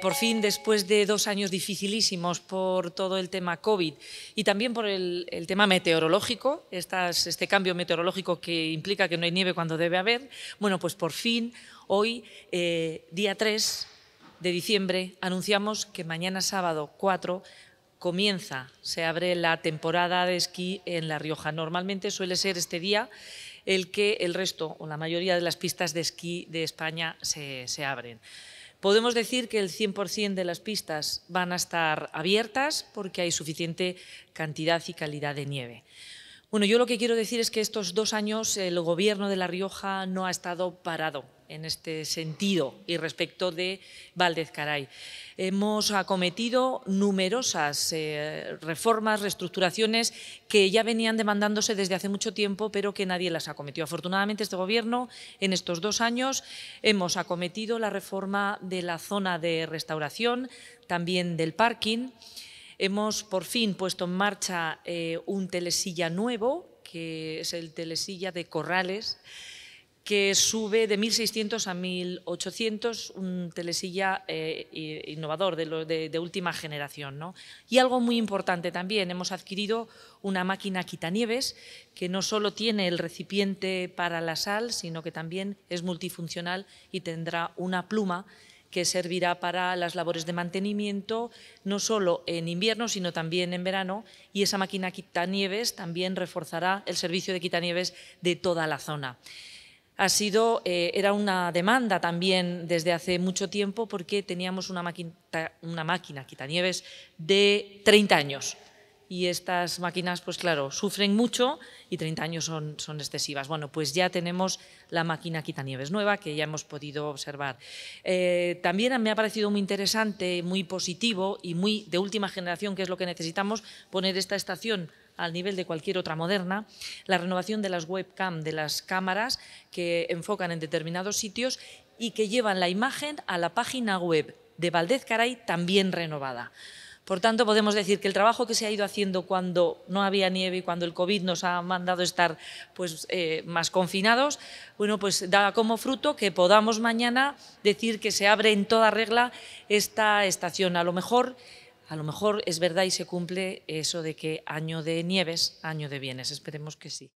Por fin, después de dos años dificilísimos por todo el tema COVID y también por el, tema meteorológico, este cambio meteorológico que implica que no hay nieve cuando debe haber, bueno, pues por fin, hoy, eh, día 3 de diciembre, anunciamos que mañana sábado 4 comienza, se abre la temporada de esquí en La Rioja. Normalmente suele ser este día el que el resto o la mayoría de las pistas de esquí de España se, se abren. Podemos decir que el 100% de las pistas van a estar abiertas porque hay suficiente cantidad y calidad de nieve. Bueno, yo lo que quiero decir es que estos dos años el Gobierno de La Rioja no ha estado parado en este sentido y respecto de Valdez Hemos acometido numerosas eh, reformas, reestructuraciones que ya venían demandándose desde hace mucho tiempo, pero que nadie las ha acometió. Afortunadamente, este Gobierno, en estos dos años, hemos acometido la reforma de la zona de restauración, también del parking. Hemos por fin puesto en marcha eh, un telesilla nuevo, que es el telesilla de Corrales, que sube de 1.600 a 1.800, un telesilla eh, innovador de, última generación. Y algo muy importante también, hemos adquirido una máquina quitanieves que no solo tiene el recipiente para la sal, sino que también es multifuncional y tendrá una pluma que servirá para las labores de mantenimiento, no solo en invierno, sino también en verano. Y esa máquina quitanieves también reforzará el servicio de quitanieves de toda la zona. Ha sido, eh, era una demanda también desde hace mucho tiempo porque teníamos una una máquina quitanieves de 30 años y estas máquinas, pues claro, sufren mucho y 30 años son, excesivas. Bueno, pues ya tenemos la máquina quitanieves nueva que ya hemos podido observar. Eh, también me ha parecido muy interesante, muy positivo y muy de última generación, que es lo que necesitamos, poner esta estación al nivel de cualquier otra moderna, la renovación de las webcam, de las cámaras que enfocan en determinados sitios y que llevan la imagen a la página web de Valdez Caray también renovada. Por tanto, podemos decir que el trabajo que se ha ido haciendo cuando no había nieve y cuando el COVID nos ha mandado estar pues, eh, más confinados, bueno, pues da como fruto que podamos mañana decir que se abre en toda regla esta estación. A lo mejor a lo mejor es verdad y se cumple eso de que año de nieves, año de bienes. Esperemos que sí.